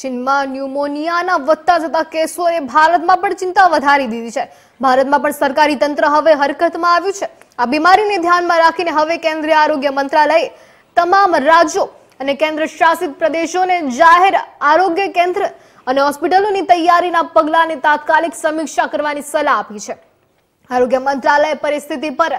ચીનમાં ન્યુમોનિયાના વધતા જતા કેસોએ ભારતમાં પણ ચિંતા વધારી દીધી છે ભારતમાં પણ સરકારી તંત્ર હવે હરકતમાં આવ્યું છે આ બીમારીને ધ્યાનમાં રાખીને હવે કેન્દ્રીય આરોગ્ય મંત્રાલયે તમામ રાજ્યો અને કેન્દ્ર શાસિત પ્રદેશોને જાહેર આરોગ્ય કેન્દ્ર અને હોસ્પિટલોની તૈયારીના પગલાંની તાત્કાલિક સમીક્ષા કરવાની સલાહ આપી છે આરોગ્ય મંત્રાલય પરિસ્થિતિ પર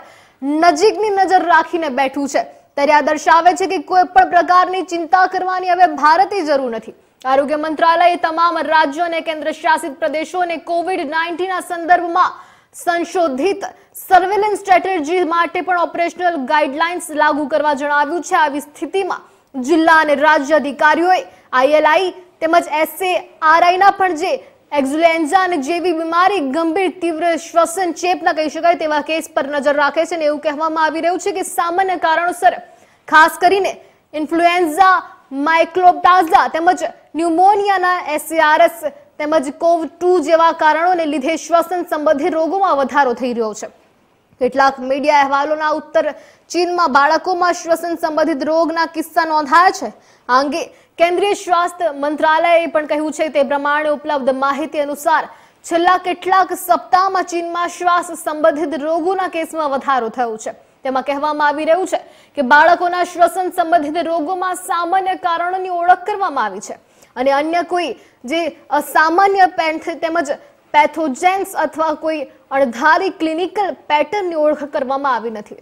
નજીકની નજર રાખીને બેઠું છે ત્યારે આ દર્શાવે છે કે કોઈ પણ પ્રકારની ચિંતા કરવાની હવે ભારતે જરૂર નથી આરોગ્ય મંત્રાલયે તમામ રાજ્યો અને કેન્દ્ર શાસિત પ્રદેશોને કોવિડ નાઇન્ટીનના સંદર્ભમાં સંશોધિત સર્વેલન્સ સ્ટ્રેટેજી માટે પણ ઓપરેશનલ ગાઈડલાઇન્સ લાગુ કરવા જણાવ્યું છે આવી સ્થિતિમાં જિલ્લા અને રાજ્ય અધિકારીઓએ આઈએલઆઈ તેમજ એસએઆરઆઈના પણ જે એક્ઝુલેન્ઝા અને જેવી બીમારી ગંભીર તીવ્ર શ્વસન ચેપના કહી શકાય તેવા કેસ પર નજર રાખે છે અને એવું કહેવામાં આવી રહ્યું છે કે સામાન્ય કારણોસર ખાસ કરીને ઇન્ફ્લુએન્ઝા માઇક્લોપ્લાઝા તેમજ ન્યુમોનિયાના એસસીઆરએસ તેમજ કોવ ટુ જેવા કારણોને લીધે શ્વસન સંબંધી રોગોમાં વધારો થઈ રહ્યો છે કેટલાક મીડિયા અહેવાલોના ઉત્તર ચીનમાં બાળકોમાં શ્વસન સંબંધિત રોગના કિસ્સા નોંધાયા છે આ અંગે કેન્દ્રીય સ્વાસ્થ્ય મંત્રાલયે પણ કહ્યું છે તે પ્રમાણે ઉપલબ્ધ માહિતી અનુસાર છેલ્લા કેટલાક સપ્તાહમાં ચીનમાં શ્વાસ સંબંધિત રોગોના કેસમાં વધારો થયો છે તેમાં કહેવામાં આવી રહ્યું છે કે બાળકોના શ્વસન સંબંધિત રોગોમાં સામાન્ય કારણોની ઓળખ કરવામાં આવી છે અને અન્ય કોઈ જે અસામાન્ય પેન્થ તેમજ પેથોજેન્સ અથવા કોઈ અણધારી ક્લિનિકલ પેટર્નની ઓળખ કરવામાં આવી નથી